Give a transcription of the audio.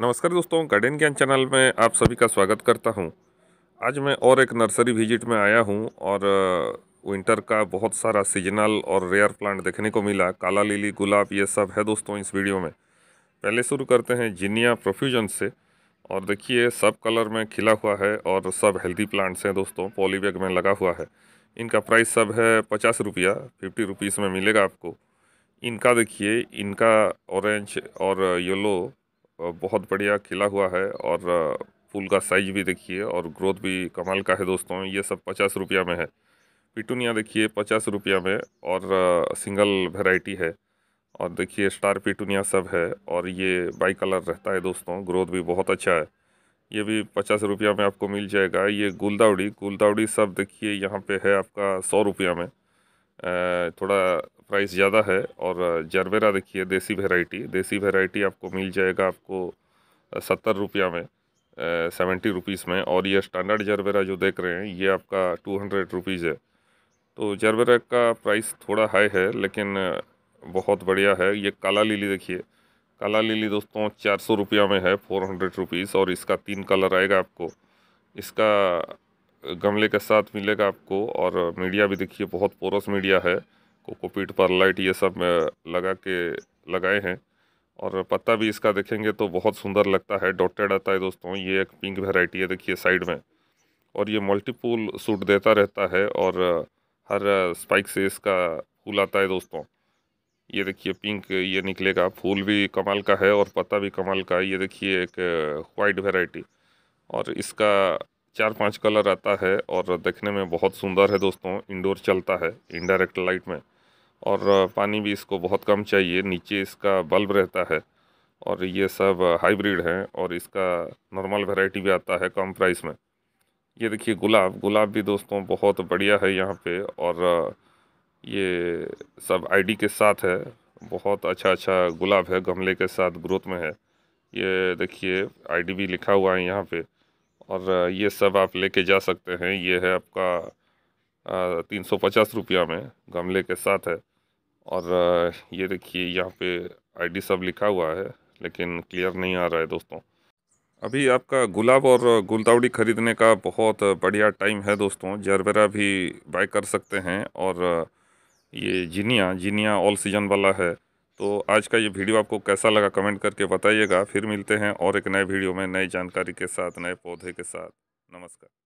नमस्कार दोस्तों गार्डन ज्ञान चैनल में आप सभी का स्वागत करता हूं आज मैं और एक नर्सरी विजिट में आया हूं और विंटर का बहुत सारा सीजनल और रेयर प्लांट देखने को मिला काला लीली गुलाब ये सब है दोस्तों इस वीडियो में पहले शुरू करते हैं जिनिया प्रोफ्यूजन से और देखिए सब कलर में खिला हुआ है और सब हेल्दी प्लांट्स हैं दोस्तों पॉलीबैग में लगा हुआ है इनका प्राइस सब है पचास रुपया फिफ्टी रुपीज़ में मिलेगा आपको इनका देखिए इनका ऑरेंज और येलो बहुत बढ़िया खिला हुआ है और फूल का साइज भी देखिए और ग्रोथ भी कमाल का है दोस्तों ये सब पचास रुपया में है पिटूनिया देखिए पचास रुपया में और सिंगल वेराइटी है और देखिए स्टार पिटूनिया सब है और ये बाई कलर रहता है दोस्तों ग्रोथ भी बहुत अच्छा है ये भी पचास रुपया में आपको मिल जाएगा ये गुलदावड़ी गुलदावड़ी सब देखिए यहाँ पे है आपका सौ रुपया में थोड़ा प्राइस ज़्यादा है और जरबेरा देखिए देसी वेराइटी देसी वेराइटी आपको मिल जाएगा आपको सत्तर रुपया में सेवेंटी रुपीज़ में और ये स्टैंडर्ड जरबेरा जो देख रहे हैं ये आपका टू हंड्रेड रुपीज़ है तो जरवेरा का प्राइस थोड़ा हाई है लेकिन बहुत बढ़िया है ये काला लिली देखिए काला लिली दोस्तों चार सौ रुपया में है फोर हंड्रेड रुपीज़ और इसका तीन कलर आएगा आपको इसका गमले के साथ मिलेगा आपको और मीडिया भी देखिए बहुत पोरस मीडिया है कोकोपीट पर लाइट ये सब लगा के लगाए हैं और पत्ता भी इसका देखेंगे तो बहुत सुंदर लगता है डॉटेड आता है दोस्तों ये एक पिंक वेराइटी है देखिए साइड में और ये मल्टीपुल सूट देता रहता है और हर स्पाइक से इसका फूल आता है दोस्तों ये देखिए पिंक ये निकलेगा फूल भी कमाल का है और पत्ता भी कमाल का है ये देखिए एक वाइट वेराइटी और इसका चार पांच कलर आता है और देखने में बहुत सुंदर है दोस्तों इंडोर चलता है इनडायरेक्ट लाइट में और पानी भी इसको बहुत कम चाहिए नीचे इसका बल्ब रहता है और ये सब हाइब्रिड हैं और इसका नॉर्मल वेराइटी भी आता है कम प्राइस में ये देखिए गुलाब गुलाब भी दोस्तों बहुत बढ़िया है यहाँ पे और ये सब आईडी के साथ है बहुत अच्छा अच्छा गुलाब है गमले के साथ ग्रोथ में है ये देखिए आईडी भी लिखा हुआ है यहाँ पे और ये सब आप लेके जा सकते हैं ये है आपका तीन सौ पचास रुपया में गमले के साथ है और ये देखिए यहाँ पे आईडी सब लिखा हुआ है लेकिन क्लियर नहीं आ रहा है दोस्तों अभी आपका गुलाब और गुलदावड़ी ख़रीदने का बहुत बढ़िया टाइम है दोस्तों जरबेरा भी बाय कर सकते हैं और ये जिनिया जिनिया ऑल सीजन वाला है तो आज का ये वीडियो आपको कैसा लगा कमेंट करके बताइएगा फिर मिलते हैं और एक नए वीडियो में नई जानकारी के साथ नए पौधे के साथ नमस्कार